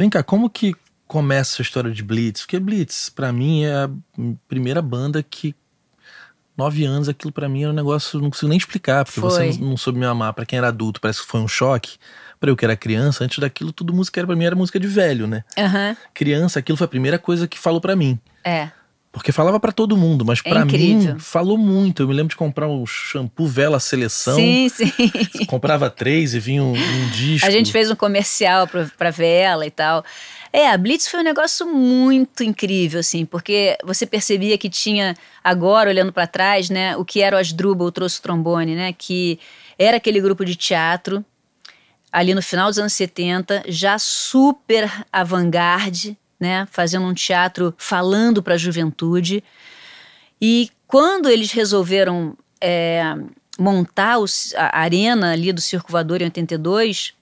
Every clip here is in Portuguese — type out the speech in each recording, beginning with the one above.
Vem cá, como que começa a história de Blitz? Porque Blitz, para mim, é a primeira banda que nove anos, aquilo para mim era um negócio, não consigo nem explicar, porque foi. você não, soube me amar. Para quem era adulto, parece que foi um choque. Para eu que era criança, antes daquilo, tudo música era pra mim era música de velho, né? Uhum. Criança, aquilo foi a primeira coisa que falou para mim. É. Porque falava para todo mundo, mas para é mim falou muito. Eu me lembro de comprar um shampoo Vela Seleção. Sim, sim. Comprava três e vinha um, um disco. A gente fez um comercial para Vela e tal. É, a Blitz foi um negócio muito incrível, assim, porque você percebia que tinha, agora olhando para trás, né, o que era o Asdrubal, o Trombone, né, que era aquele grupo de teatro, ali no final dos anos 70, já super avant-garde, né, fazendo um teatro falando para a juventude. E quando eles resolveram é, montar a arena ali do Circo Voador em 82,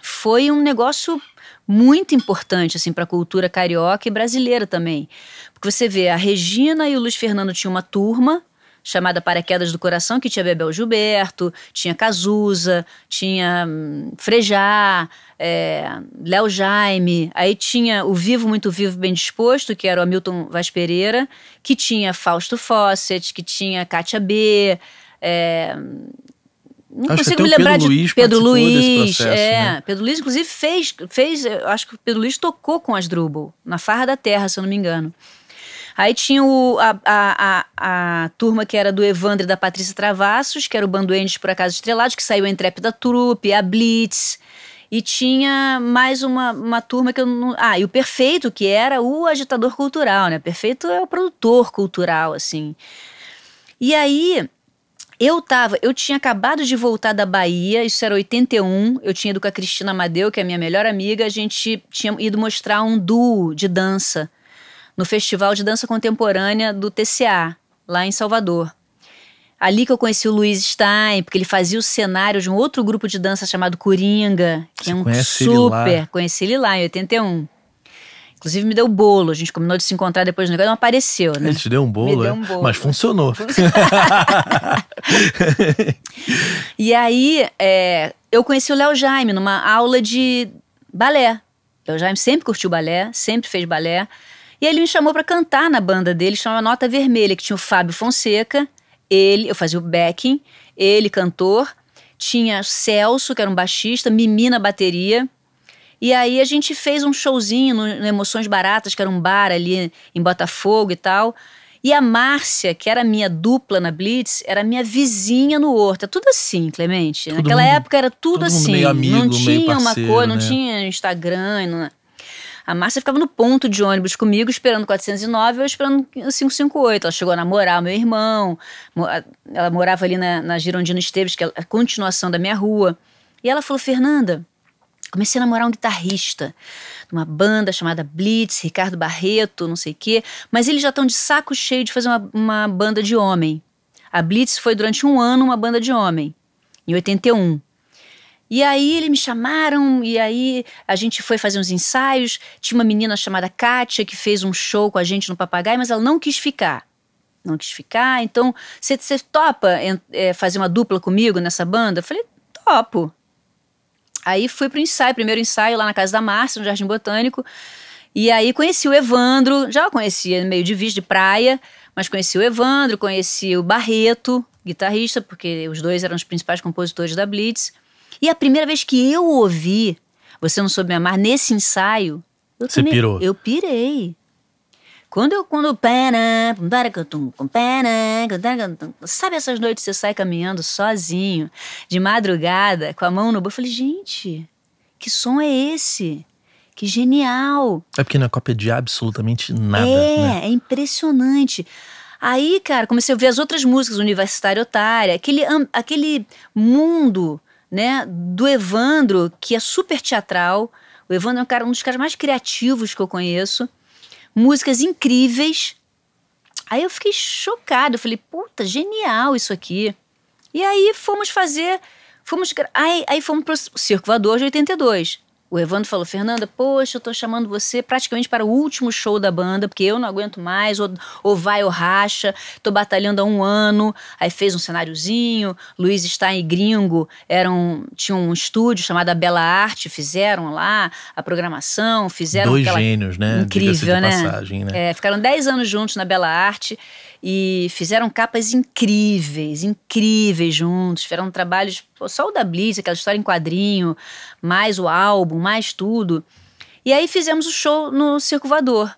foi um negócio muito importante assim para a cultura carioca e brasileira também. Porque você vê, a Regina e o Luiz Fernando tinham uma turma chamada Paraquedas do Coração, que tinha Bebel Gilberto, tinha Cazuza, tinha hum, Frejá, é, Léo Jaime, aí tinha o Vivo Muito Vivo Bem Disposto, que era o Hamilton Vaz Pereira, que tinha Fausto Fawcett, que tinha Kátia B. É, não acho consigo me lembrar Pedro de Luiz Pedro Luiz. Processo, é, né? Pedro Luiz, inclusive, fez, fez. Acho que o Pedro Luiz tocou com as Drubal, na Farra da Terra, se eu não me engano. Aí tinha o, a, a, a, a, turma que era do Evandro e da Patrícia Travassos, que era o Banduendes por Acaso Estrelados, que saiu a Intrépida Trupe, a Blitz. E tinha mais uma, uma turma que eu não. Ah, e o Perfeito, que era o agitador cultural, né? Perfeito é o produtor cultural, assim. E aí, eu tava, eu tinha acabado de voltar da Bahia, isso era 81, eu tinha ido com a Cristina Amadeu, que é a minha melhor amiga, a gente tinha ido mostrar um duo de dança no Festival de Dança Contemporânea do TCA, lá em Salvador. Ali que eu conheci o Luiz Stein, porque ele fazia o cenário de um outro grupo de dança chamado Coringa, que Você é um super. Ele conheci ele lá em 81. Inclusive me deu bolo, a gente combinou de se encontrar depois do negócio, não apareceu, né? Ele te deu um bolo, deu é? um bolo. É? mas funcionou. e aí, é, eu conheci o Léo Jaime numa aula de balé. Léo Jaime sempre curtiu balé, sempre fez balé. E ele me chamou para cantar na banda dele, chamava Nota Vermelha, que tinha o Fábio Fonseca, ele, eu fazia o backing, ele cantor, tinha Celso, que era um baixista, Mimi na bateria. E aí a gente fez um showzinho no, no Emoções Baratas, que era um bar ali em Botafogo e tal. E a Márcia, que era minha dupla na Blitz, era minha vizinha no Horto. É tudo assim, Clemente. Naquela mundo, época era tudo assim. Meio amigo, não tinha meio parceiro, uma coisa, né? não tinha Instagram. Não... A Márcia ficava no ponto de ônibus comigo, esperando 409, eu esperando 558. Ela chegou a namorar meu irmão, ela morava ali na, na Girondina Esteves, que é a continuação da minha rua. E ela falou: Fernanda, comecei a namorar um guitarrista de uma banda chamada Blitz, Ricardo Barreto, não sei o quê, mas eles já estão de saco cheio de fazer uma, uma banda de homem. A Blitz foi durante um ano uma banda de homem, em 81. E aí eles me chamaram, e aí a gente foi fazer uns ensaios. Tinha uma menina chamada Kátia que fez um show com a gente no Papagaio, mas ela não quis ficar. Não quis ficar, então você topa é, fazer uma dupla comigo nessa banda? Eu falei, topo. Aí fui pro ensaio, primeiro ensaio lá na casa da Márcia, no Jardim Botânico. E aí conheci o Evandro, já conhecia meio de vista de praia, mas conheci o Evandro, conheci o Barreto, guitarrista, porque os dois eram os principais compositores da Blitz. E a primeira vez que eu ouvi Você Não Soube Me Amar nesse ensaio, eu Você também, pirou. Eu pirei. Quando eu, quando pena, sabe essas noites você sai caminhando sozinho, de madrugada, com a mão no bolso, eu falei, gente, que som é esse? Que genial! É porque não é cópia de absolutamente nada. É, né? é impressionante. Aí, cara, comecei a ver as outras músicas, Universitária Otária, aquele, aquele mundo né, do Evandro, que é super teatral. O Evandro é um, cara, um dos caras mais criativos que eu conheço. Músicas incríveis. Aí eu fiquei chocado. Eu falei, puta, genial isso aqui. E aí fomos fazer. Fomos, aí, aí fomos pro Circo Voador de 82. O Evandro falou: Fernanda, poxa, eu tô chamando você praticamente para o último show da banda, porque eu não aguento mais, ou, ou vai ou racha, tô batalhando há um ano. Aí fez um cenáriozinho. Luiz Stein e Gringo eram, tinham um estúdio chamado Bela Arte, fizeram lá a programação, fizeram. Dois aquela... gênios, né? Incrível, né? Passagem, né? É, ficaram dez anos juntos na Bela Arte e fizeram capas incríveis, incríveis juntos, fizeram trabalhos Pô, só o da Blitz, aquela história em quadrinho, mais o álbum, mais tudo. E aí fizemos o show no Circo Vador.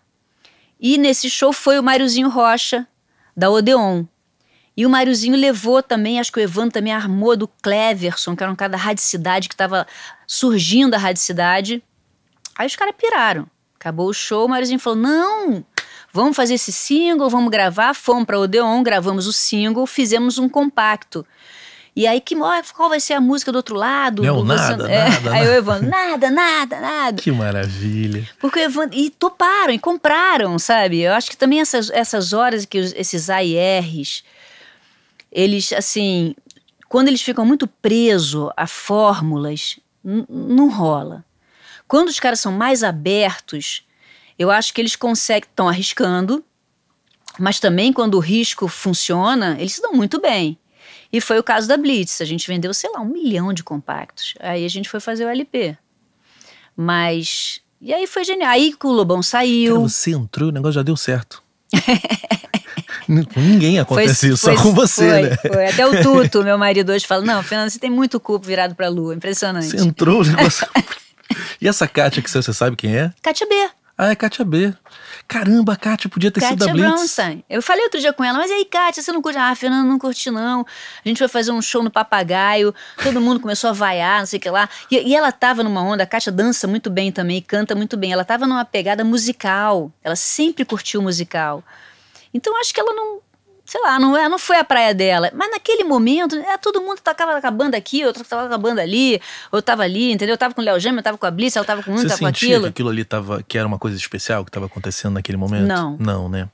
E nesse show foi o Máriozinho Rocha, da Odeon. E o Máriozinho levou também, acho que o Evan também armou do Cleverson, que era um cara da Radicidade, que estava surgindo a Radicidade. Aí os caras piraram. Acabou o show, o Máriozinho falou: não, vamos fazer esse single, vamos gravar. Fomos para Odeon, gravamos o single, fizemos um compacto. E aí, que, ah, qual vai ser a música do outro lado? Não, do nada, é, nada, Aí o Evandro, nada, nada, nada. Que maravilha. Porque o Evandro, e toparam, e compraram, sabe? Eu acho que também essas, essas horas que os, esses AIRs, eles, assim, quando eles ficam muito presos a fórmulas, não rola. Quando os caras são mais abertos, eu acho que eles conseguem, estão arriscando, mas também quando o risco funciona, eles se dão muito bem. E foi o caso da Blitz. A gente vendeu, sei lá, um milhão de compactos. Aí a gente foi fazer o LP. Mas. E aí foi genial. Aí que o Lobão saiu. Cara, você entrou, o negócio já deu certo. Com ninguém acontece foi, isso, foi, só com você, foi, né? Foi. Até o Tuto, meu marido, hoje fala: Não, Fernando, você tem muito cupo virado pra lua, impressionante. Você entrou, o negócio. e essa Kátia que você sabe quem é? Kátia B. Ah, é Kátia B. Caramba, Kátia podia ter Kátia sido da Blitz. dança. Eu falei outro dia com ela, mas aí, Kátia, você não curte? Ah, Fernando, não curti não. A gente foi fazer um show no Papagaio, todo mundo começou a vaiar, não sei o que lá. E, e, ela tava numa onda, a Kátia dança muito bem também, canta muito bem. Ela tava numa pegada musical, ela sempre curtiu musical. Então, acho que ela não sei lá, não, é, não foi a praia dela. Mas naquele momento, é, todo mundo tava acabando aqui, outro tava acabando ali, eu tava ali, entendeu? Eu tava com o Léo Gêmeo, eu tava com a Blitz, eu tava com um, Você tava com aquilo. Que aquilo ali tava, que era uma coisa especial que tava acontecendo naquele momento? Não. Não, né?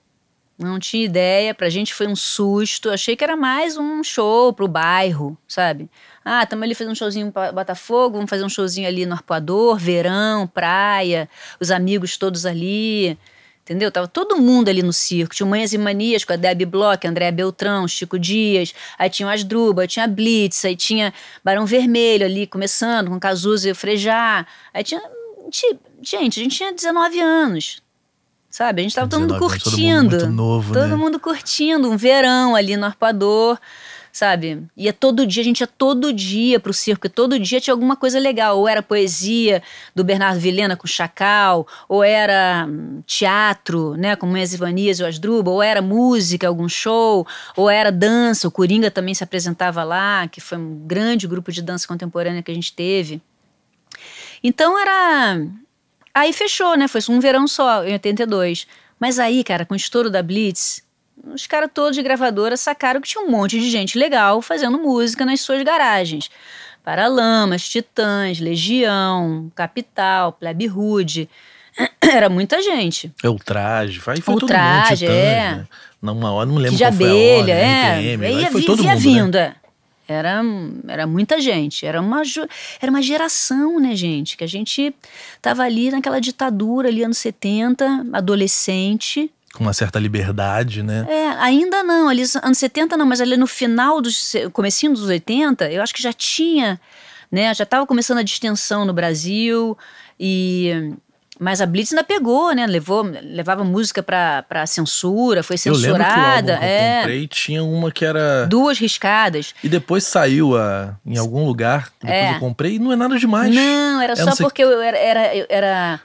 Não tinha ideia, pra gente foi um susto. Achei que era mais um show pro bairro, sabe? Ah, estamos ali fazendo um showzinho em Botafogo, vamos fazer um showzinho ali no Arpoador, verão, praia, os amigos todos ali. Entendeu? Tava todo mundo ali no circo. Tinha o Manhas e Manias com a Debbie Bloch, André Beltrão, Chico Dias. Aí tinha o Asdruba, tinha a Blitz, aí tinha Barão Vermelho ali começando com Cazuza e o Frejá. Aí tinha, Gente, a gente tinha 19 anos. Sabe? A gente tava 19, todo mundo curtindo. Todo mundo, novo, todo né? mundo curtindo. Um verão ali no Arpoador sabe? Ia é todo dia, a gente ia é todo dia pro circo, e todo dia tinha alguma coisa legal. Ou era poesia do Bernardo Vilhena com o Chacal, ou era hum, teatro, né, com Mês Ivanias e o Asdruba, ou era música, algum show, ou era dança, o Coringa também se apresentava lá, que foi um grande grupo de dança contemporânea que a gente teve. Então era. Aí fechou, né? Foi um verão só, em 82. Mas aí, cara, com o estouro da Blitz, os caras todos de gravadora sacaram que tinha um monte de gente legal fazendo música nas suas garagens. Paralamas, Titãs, Legião, Capital, Plebe Rude. Era muita gente. É o traje, vai foi o todo traje, mundo, Titãs, é. Né? Não, hora não lembro de qual abelha, foi a hora, é. NPM, Ia, foi todo mundo, vindo, né? é. Era, era muita gente, era uma, era uma geração, né, gente? Que a gente tava ali naquela ditadura ali anos 70, adolescente, com uma certa liberdade, né? É, ainda não, ali anos 70 não, mas ali no final dos comecinho dos 80, eu acho que já tinha, né, já estava começando a distensão no Brasil e mas a Blitz ainda pegou, né? Levou, levava música para pra censura, foi censurada. Eu, que eu é. comprei tinha uma que era. Duas riscadas. E depois saiu a, em algum lugar, depois é. eu comprei, e não é nada demais. Não, era, era é, só não sei... porque eu era, era, era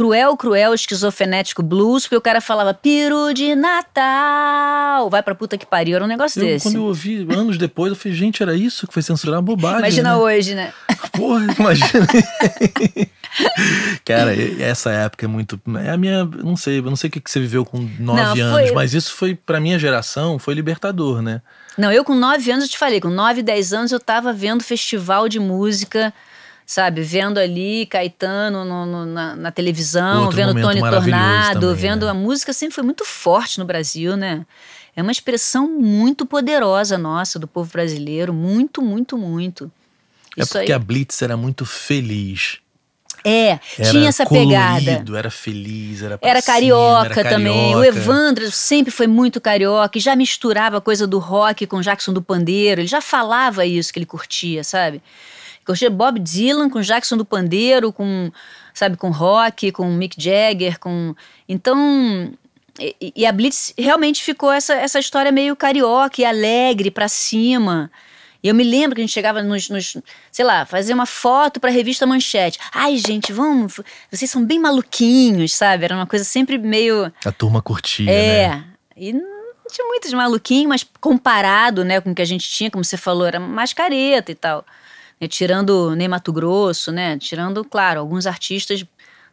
cruel, cruel, esquizofrenético blues, porque o cara falava Piro de Natal, vai pra puta que pariu, era um negócio eu, desse. Quando eu ouvi anos depois, eu falei, gente, era isso que foi censurar bobagem. Imagina né? hoje, né? Porra, imagina. cara, essa época é muito. É a minha. Não sei, eu não sei o que você viveu com nove não, foi... anos, mas isso foi, pra minha geração, foi libertador, né? Não, eu com nove anos, eu te falei, com nove, dez anos eu tava vendo festival de música sabe? Vendo ali Caetano no, no, na, na, televisão, Outro vendo Tony Tornado, também, vendo né? a música sempre foi muito forte no Brasil, né? É uma expressão muito poderosa nossa, do povo brasileiro, muito, muito, muito. É Isso porque aí... a Blitz era muito feliz. É, era tinha essa colorido, pegada. Era feliz, era Era cima, carioca era também. O Evandro sempre foi muito carioca e já misturava coisa do rock com Jackson do Pandeiro. Ele já falava isso que ele curtia, sabe? Eu curtia Bob Dylan com Jackson do Pandeiro, com, sabe, com rock, com Mick Jagger, com... Então, e, e a Blitz realmente ficou essa, essa história meio carioca e alegre, para cima. E eu me lembro que a gente chegava nos, nos sei lá, fazer uma foto para revista Manchete. Ai, gente, vamos, vocês são bem maluquinhos, sabe? Era uma coisa sempre meio A turma curtia, é, né? É. E não tinha muito de maluquinho, mas comparado, né, com o que a gente tinha, como você falou, era mascareta e tal né, tirando Ney Mato Grosso, né, tirando, claro, alguns artistas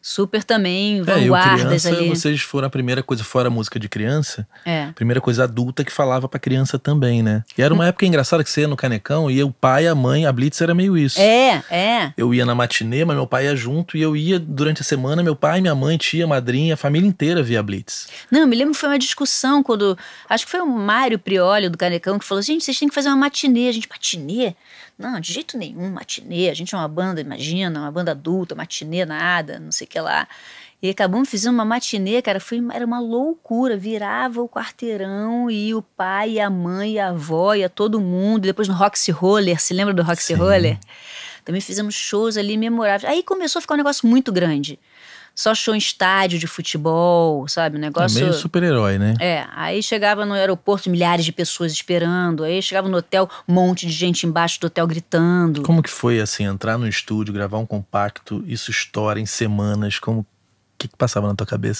super também é, vanguardas é, eu, criança, ali. Vocês foram a primeira coisa, fora a música de criança, é. primeira coisa adulta que falava pra criança também, né? E era uma época engraçada que você ia no Canecão e o pai, a mãe, a Blitz era meio isso. É, é. Eu ia na matinê, mas meu pai ia junto e eu ia durante a semana, meu pai, minha mãe, tia, madrinha, a família inteira via Blitz. Não, eu me lembro que foi uma discussão quando, acho que foi o Mário Prioli do Canecão que falou, gente, vocês têm que fazer uma matinê. A gente, matinê? Não, de jeito nenhum, matinê. A gente é uma banda, imagina, uma banda adulta, matinê, nada, não sei que lá. E acabamos, fazendo uma matinê, cara, foi, era uma loucura, virava o quarteirão e o pai, e a mãe, e a avó, e a todo mundo, depois no Roxy Roller, se lembra do Roxy Sim. Roller? Também fizemos shows ali memoráveis. Aí começou a ficar um negócio muito grande. Só show em estádio de futebol, sabe? Um negócio. É meio super-herói, né? É. Aí chegava no aeroporto milhares de pessoas esperando. Aí chegava no hotel, um monte de gente embaixo do hotel gritando. Como que foi, assim, entrar no estúdio, gravar um compacto, isso estoura em semanas? Como. O que, que passava na tua cabeça?